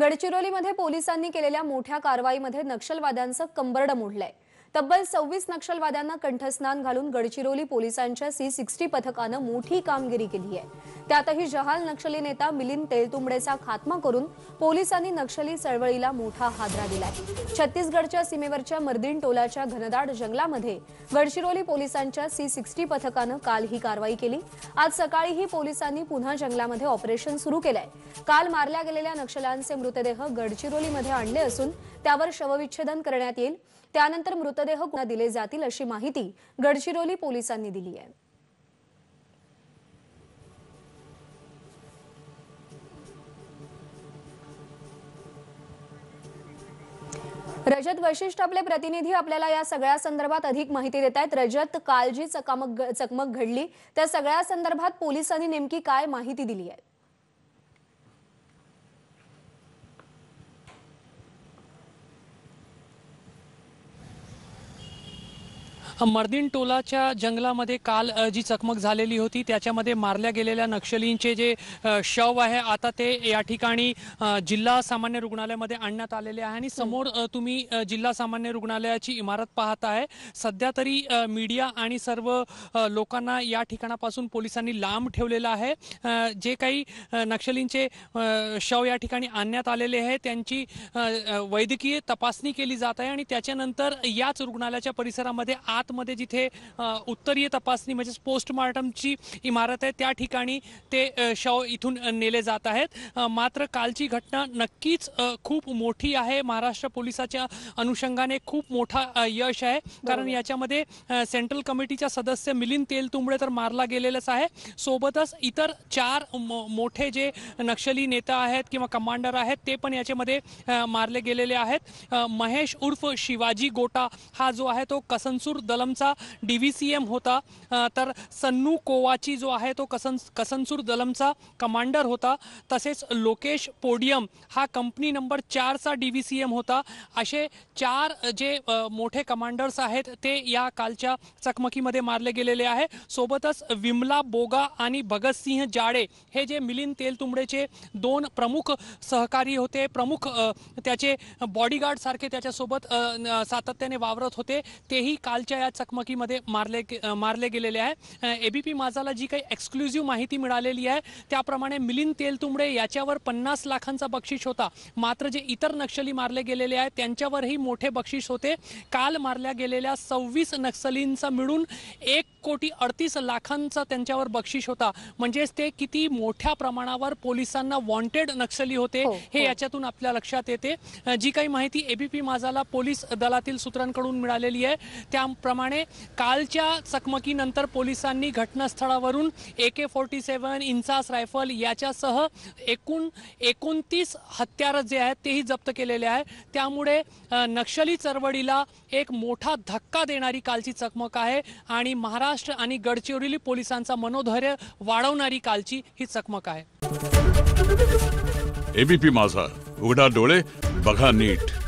गडचिरोलीमध्ये पोलिसांनी केलेल्या मोठ्या कारवाईमध्ये नक्षलवाद्यांचं कंबरडं मोडलंय तब्बल सव्वीस नक्षलवाद्यांना कंठस्नान घालून गडचिरोली पोलिसांच्या सी सिक्स्टी पथकानं मोठी कामगिरी केली आहे त्यातही जहाल नक्षली नेता मिलिंद तेलतुंबडेचा खात्मा करून पोलिसांनी नक्षली चळवळीला मोठा हादरा दिलाय छत्तीसगडच्या सीमेवरच्या मर्दीन टोलाच्या घनदाट जंगलामध्ये गडचिरोली पोलिसांच्या सी सिक्स्टी पथकानं काल ही कारवाई केली आज सकाळीही पोलिसांनी पुन्हा जंगलामध्ये ऑपरेशन सुरू केलंय काल मारल्या गेलेल्या नक्षल्यांचे मृतदेह गडचिरोलीमध्ये आणले असून त्यावर शवविच्छेदन करण्यात येईल त्यानंतर मृत मृतदेह कुणा दिले जातील अशी माहिती गडचिरोली पोलिसांनी दिली आहे रजत वैशिष्ट आपले प्रतिनिधी आपल्याला या सगळ्या संदर्भात अधिक माहिती देत आहेत रजत काल जी चकमक चकमक घडली त्या सगळ्या संदर्भात पोलिसांनी नेमकी काय माहिती दिली आहे मर्दिन टोलाच्या जंगलामध्ये काल जी चकमक झालेली होती त्याच्यामध्ये मारल्या गेलेल्या नक्षलींचे जे शव आहे आता ते या ठिकाणी जिल्हा सामान्य रुग्णालयामध्ये आणण्यात आलेले आहे आणि समोर तुम्ही जिल्हा सामान्य रुग्णालयाची इमारत पाहत आहे सध्या तरी मीडिया आणि सर्व लोकांना या ठिकाणापासून पोलिसांनी लांब ठेवलेलं आहे जे काही नक्षलींचे शव या ठिकाणी आणण्यात आलेले आहे त्यांची वैद्यकीय तपासणी केली जात आहे आणि त्याच्यानंतर याच रुग्णालयाच्या परिसरामध्ये आज मध्ये जिथे उत्तरीय तपासणी म्हणजेच पोस्टमार्टमची इमारत आहे त्या ठिकाणी ते शव इथून नेले जात आहेत मात्र कालची घटना नक्कीच खूप मोठी आहे महाराष्ट्र पोलिसाच्या अनुषंगाने खूप मोठा यश आहे कारण याच्यामध्ये सेंट्रल कमिटीच्या सदस्य मिलिंद तेलतुंबडे तर मारला गेलेलाच आहे सोबतच इतर चार मोठे जे नक्षली नेता आहेत किंवा कमांडर आहेत ते पण याच्यामध्ये मारले गेलेले आहेत महेश उर्फ शिवाजी गोटा हा जो आहे तो कसनसूर दलमचा डी व्ही सी एम होता तर सन्नू कोवाची जो आहे तो कसन कसनसूर दलमचा कमांडर होता तसेच लोकेश पोडियम हा कंपनी नंबर चारचा डी व्ही सी एम होता असे चार जे मोठे कमांडर्स आहेत ते या कालच्या चकमकीमध्ये मारले गेलेले आहे सोबतच विमला बोगा आणि भगतसिंह जाडे हे जे मिलिंद तेलतुंबडेचे दोन प्रमुख सहकारी होते प्रमुख त्याचे सारखे त्याच्यासोबत सातत्याने वावरत होते तेही कालच्या या चकमकीमध्ये मारले मारले गेलेले आहे एबीपी माझाला जी काही एक्सक्लुझिव्ह माहिती मिळालेली आहे त्याप्रमाणे मिलिंद तेलतुंबडे याच्यावर पन्नास लाखांचा बक्षीस होता मात्र जे इतर नक्षली मारले गेलेले आहेत त्यांच्यावरही मोठे बक्षीस होते काल मारल्या गेलेल्या सव्वीस नक्षलींचा मिळून एक कोटी अडतीस लाखांचा त्यांच्यावर बक्षीस होता म्हणजेच ते किती मोठ्या प्रमाणावर पोलिसांना वॉन्टेड नक्षली होते हो, हे हो. याच्यातून आपल्या लक्षात येते जी काही माहिती एबीपी माझाला पोलीस दलातील सूत्रांकडून मिळालेली आहे त्या म्हटल्याप्रमाणे कालच्या चकमकीनंतर पोलिसांनी घटनास्थळावरून ए के फोर्टी सेवन इन्सास रायफल याच्यासह एकूण एकोणतीस हत्यार जे आहेत तेही जप्त केलेले आहे त्यामुळे नक्षली चळवळीला एक मोठा धक्का देणारी कालची चकमक आहे आणि महाराष्ट्र आणि गडचिरोली पोलिसांचा मनोधैर्य वाढवणारी कालची ही चकमक आहे एबीपी माझा उघडा डोळे बघा नीट